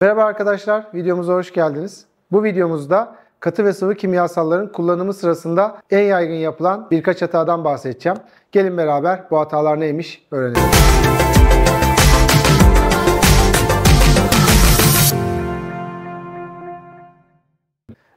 Merhaba arkadaşlar, videomuza hoş geldiniz. Bu videomuzda katı ve sıvı kimyasalların kullanımı sırasında en yaygın yapılan birkaç hatadan bahsedeceğim. Gelin beraber bu hatalar neymiş öğrenelim.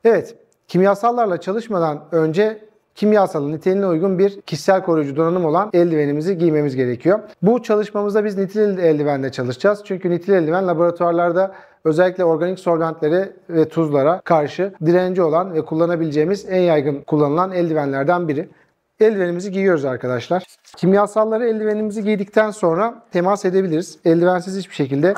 Evet, kimyasallarla çalışmadan önce kimyasal niteliğine uygun bir kişisel koruyucu donanım olan eldivenimizi giymemiz gerekiyor. Bu çalışmamızda biz nitil eldivenle çalışacağız. Çünkü nitil eldiven laboratuvarlarda özellikle organik solventlere ve tuzlara karşı direnci olan ve kullanabileceğimiz en yaygın kullanılan eldivenlerden biri eldivenimizi giyiyoruz arkadaşlar. Kimyasalları eldivenimizi giydikten sonra temas edebiliriz. Eldivensiz hiçbir şekilde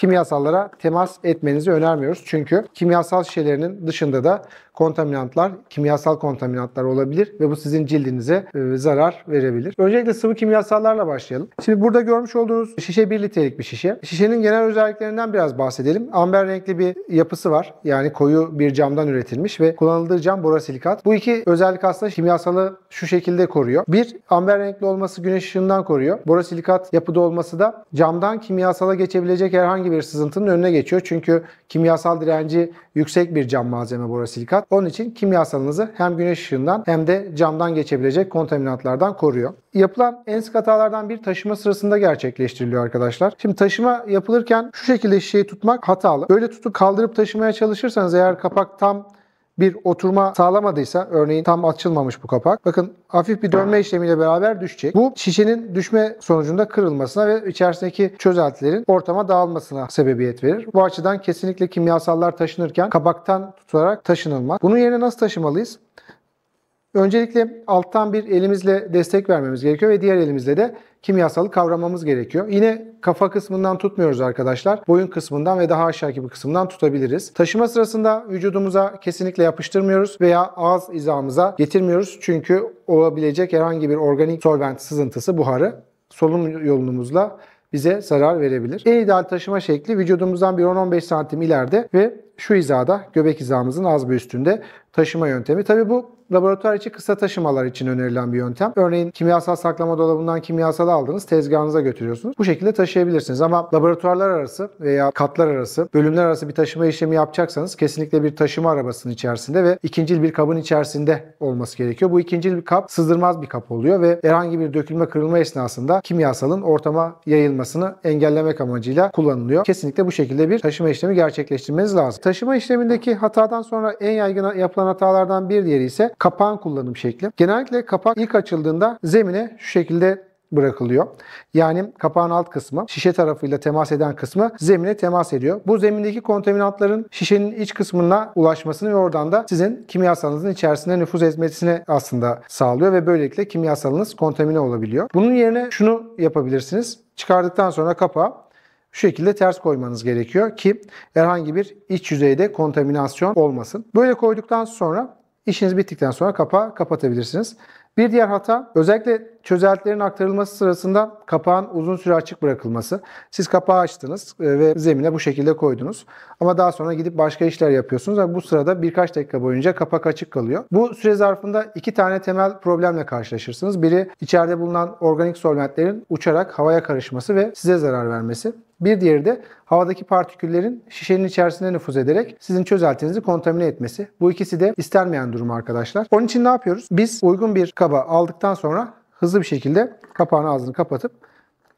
kimyasallara temas etmenizi önermiyoruz. Çünkü kimyasal şişelerinin dışında da kontaminantlar, kimyasal kontaminantlar olabilir ve bu sizin cildinize e, zarar verebilir. Öncelikle sıvı kimyasallarla başlayalım. Şimdi burada görmüş olduğunuz şişe 1 litrelik bir şişe. Şişenin genel özelliklerinden biraz bahsedelim. Amber renkli bir yapısı var. Yani koyu bir camdan üretilmiş ve kullanıldığı cam borosilikat. Bu iki özellik aslında kimyasalı şu şekilde şekilde koruyor. Bir, amber renkli olması güneş ışığından koruyor. Borosilikat yapıda olması da camdan kimyasala geçebilecek herhangi bir sızıntının önüne geçiyor. Çünkü kimyasal direnci yüksek bir cam malzeme borosilikat. Onun için kimyasalınızı hem güneş ışığından hem de camdan geçebilecek kontaminantlardan koruyor. Yapılan en sık hatalardan bir taşıma sırasında gerçekleştiriliyor arkadaşlar. Şimdi taşıma yapılırken şu şekilde şişeyi tutmak hatalı. Böyle tutup kaldırıp taşımaya çalışırsanız eğer kapak tam bir oturma sağlamadıysa örneğin tam açılmamış bu kapak. Bakın hafif bir dönme işlemiyle beraber düşecek. Bu şişenin düşme sonucunda kırılmasına ve içerisindeki çözeltilerin ortama dağılmasına sebebiyet verir. Bu açıdan kesinlikle kimyasallar taşınırken kabaktan tutarak taşınılmaz. Bunun yerine nasıl taşımalıyız? Öncelikle alttan bir elimizle destek vermemiz gerekiyor ve diğer elimizle de kimyasalı kavramamız gerekiyor. Yine kafa kısmından tutmuyoruz arkadaşlar. Boyun kısmından ve daha aşağıki bir kısımdan tutabiliriz. Taşıma sırasında vücudumuza kesinlikle yapıştırmıyoruz veya ağız izamıza getirmiyoruz. Çünkü olabilecek herhangi bir organik solvent sızıntısı buharı solunum yolumuzla bize zarar verebilir. En ideal taşıma şekli vücudumuzdan bir 10-15 santim ileride ve şu hizada, göbek hizamızın az bir üstünde taşıma yöntemi. Tabi bu laboratuvar içi kısa taşımalar için önerilen bir yöntem. Örneğin kimyasal saklama dolabından kimyasal aldınız, tezgahınıza götürüyorsunuz. Bu şekilde taşıyabilirsiniz ama laboratuvarlar arası veya katlar arası, bölümler arası bir taşıma işlemi yapacaksanız kesinlikle bir taşıma arabasının içerisinde ve ikincil bir kabın içerisinde olması gerekiyor. Bu ikincil bir kap sızdırmaz bir kap oluyor ve herhangi bir dökülme kırılma esnasında kimyasalın ortama yayılmasını engellemek amacıyla kullanılıyor. Kesinlikle bu şekilde bir taşıma işlemi gerçekleştirmeniz lazım. Taşıma işlemindeki hatadan sonra en yaygın yapılan hatalardan bir diğeri ise kapağın kullanım şekli. Genellikle kapak ilk açıldığında zemine şu şekilde bırakılıyor. Yani kapağın alt kısmı şişe tarafıyla temas eden kısmı zemine temas ediyor. Bu zemindeki kontaminantların şişenin iç kısmına ulaşmasını ve oradan da sizin kimyasalınızın içerisinde nüfuz etmesini aslında sağlıyor ve böylelikle kimyasalınız kontamine olabiliyor. Bunun yerine şunu yapabilirsiniz. Çıkardıktan sonra kapağı şu şekilde ters koymanız gerekiyor ki herhangi bir iç yüzeyde kontaminasyon olmasın. Böyle koyduktan sonra işiniz bittikten sonra kapağı kapatabilirsiniz. Bir diğer hata özellikle çözeltilerin aktarılması sırasında kapağın uzun süre açık bırakılması. Siz kapağı açtınız e, ve zemine bu şekilde koydunuz. Ama daha sonra gidip başka işler yapıyorsunuz. Ama bu sırada birkaç dakika boyunca kapak açık kalıyor. Bu süre zarfında iki tane temel problemle karşılaşırsınız. Biri içeride bulunan organik solventlerin uçarak havaya karışması ve size zarar vermesi. Bir diğeri de havadaki partiküllerin şişenin içerisine nüfuz ederek sizin çözeltinizi kontamine etmesi. Bu ikisi de istenmeyen durum arkadaşlar. Onun için ne yapıyoruz? Biz uygun bir kaba aldıktan sonra hızlı bir şekilde kapağını ağzını kapatıp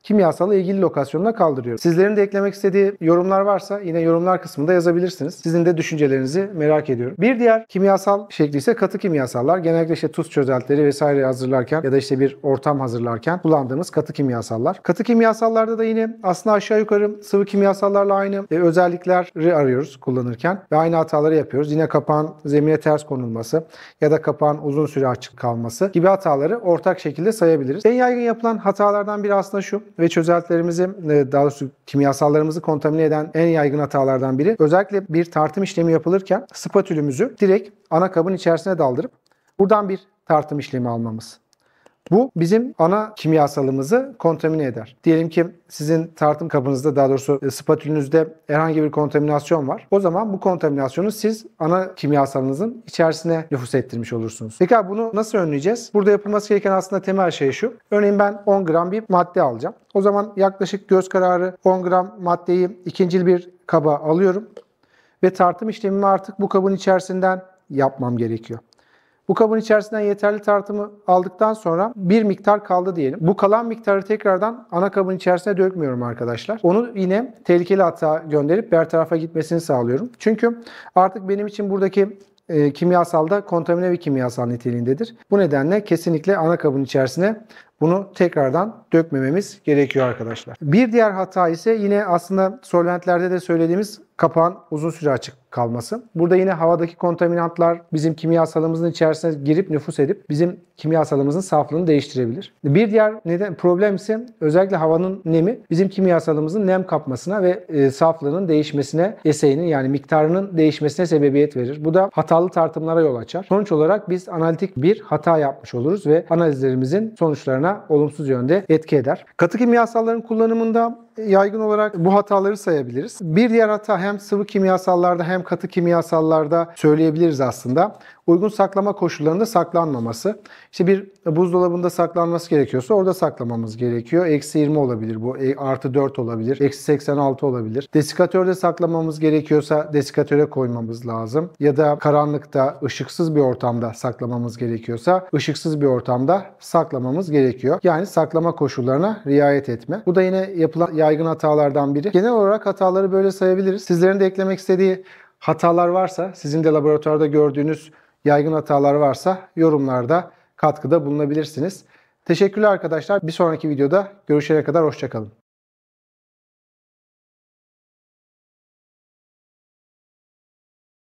kimyasalı ilgili lokasyonuna kaldırıyorum. Sizlerin de eklemek istediği yorumlar varsa yine yorumlar kısmında yazabilirsiniz. Sizin de düşüncelerinizi merak ediyorum. Bir diğer kimyasal şekli ise katı kimyasallar. Genellikle işte tuz çözeltileri vesaire hazırlarken ya da işte bir ortam hazırlarken kullandığımız katı kimyasallar. Katı kimyasallarda da yine aslında aşağı yukarı sıvı kimyasallarla aynı e, özellikleri arıyoruz kullanırken ve aynı hataları yapıyoruz. Yine kapağın zemine ters konulması ya da kapağın uzun süre açık kalması gibi hataları ortak şekilde sayabiliriz. En yaygın yapılan hatalardan biri aslında şu ve çözeltilerimizi e, daha doğrusu kimyasallarımızı kontamine eden en yaygın hatalardan biri. Özellikle bir tartım işlemi yapılırken spatülümüzü direkt ana kabın içerisine daldırıp buradan bir tartım işlemi almamız. Bu bizim ana kimyasalımızı kontamine eder. Diyelim ki sizin tartım kabınızda daha doğrusu e, spatülünüzde herhangi bir kontaminasyon var. O zaman bu kontaminasyonu siz ana kimyasalınızın içerisine nüfus ettirmiş olursunuz. Peki abi bunu nasıl önleyeceğiz? Burada yapılması gereken aslında temel şey şu. Örneğin ben 10 gram bir madde alacağım. O zaman yaklaşık göz kararı 10 gram maddeyi ikincil bir kaba alıyorum ve tartım işlemimi artık bu kabın içerisinden yapmam gerekiyor. Bu kabın içerisinden yeterli tartımı aldıktan sonra bir miktar kaldı diyelim. Bu kalan miktarı tekrardan ana kabın içerisine dökmüyorum arkadaşlar. Onu yine tehlikeli hata gönderip diğer tarafa gitmesini sağlıyorum. Çünkü artık benim için buradaki e, kimyasal da kontamine bir kimyasal niteliğindedir. Bu nedenle kesinlikle ana kabın içerisine bunu tekrardan dökmememiz gerekiyor arkadaşlar. Bir diğer hata ise yine aslında solventlerde de söylediğimiz kapağın uzun süre açık kalması. Burada yine havadaki kontaminantlar bizim kimyasalımızın içerisine girip nüfus edip bizim kimyasalımızın saflığını değiştirebilir. Bir diğer neden problem ise özellikle havanın nemi bizim kimyasalımızın nem kapmasına ve e, saflığının değişmesine, eseyinin yani miktarının değişmesine sebebiyet verir. Bu da hatalı tartımlara yol açar. Sonuç olarak biz analitik bir hata yapmış oluruz ve analizlerimizin sonuçlarına olumsuz yönde etki eder. Katı kimyasalların kullanımında yaygın olarak bu hataları sayabiliriz. Bir diğer hata hem sıvı kimyasallarda hem katı kimyasallarda söyleyebiliriz aslında. Uygun saklama koşullarında saklanmaması. İşte bir buzdolabında saklanması gerekiyorsa orada saklamamız gerekiyor. Eksi 20 olabilir bu. E, artı 4 olabilir. Eksi 86 olabilir. Desikatörde saklamamız gerekiyorsa desikatöre koymamız lazım. Ya da karanlıkta ışıksız bir ortamda saklamamız gerekiyorsa ışıksız bir ortamda saklamamız gerekiyor. Yani saklama koşullarına riayet etme. Bu da yine yapılan yaygın hatalardan biri. Genel olarak hataları böyle sayabiliriz. Sizlerin de eklemek istediği hatalar varsa, sizin de laboratuvarda gördüğünüz yaygın hatalar varsa yorumlarda katkıda bulunabilirsiniz. Teşekkürler arkadaşlar. Bir sonraki videoda görüşene kadar hoşçakalın.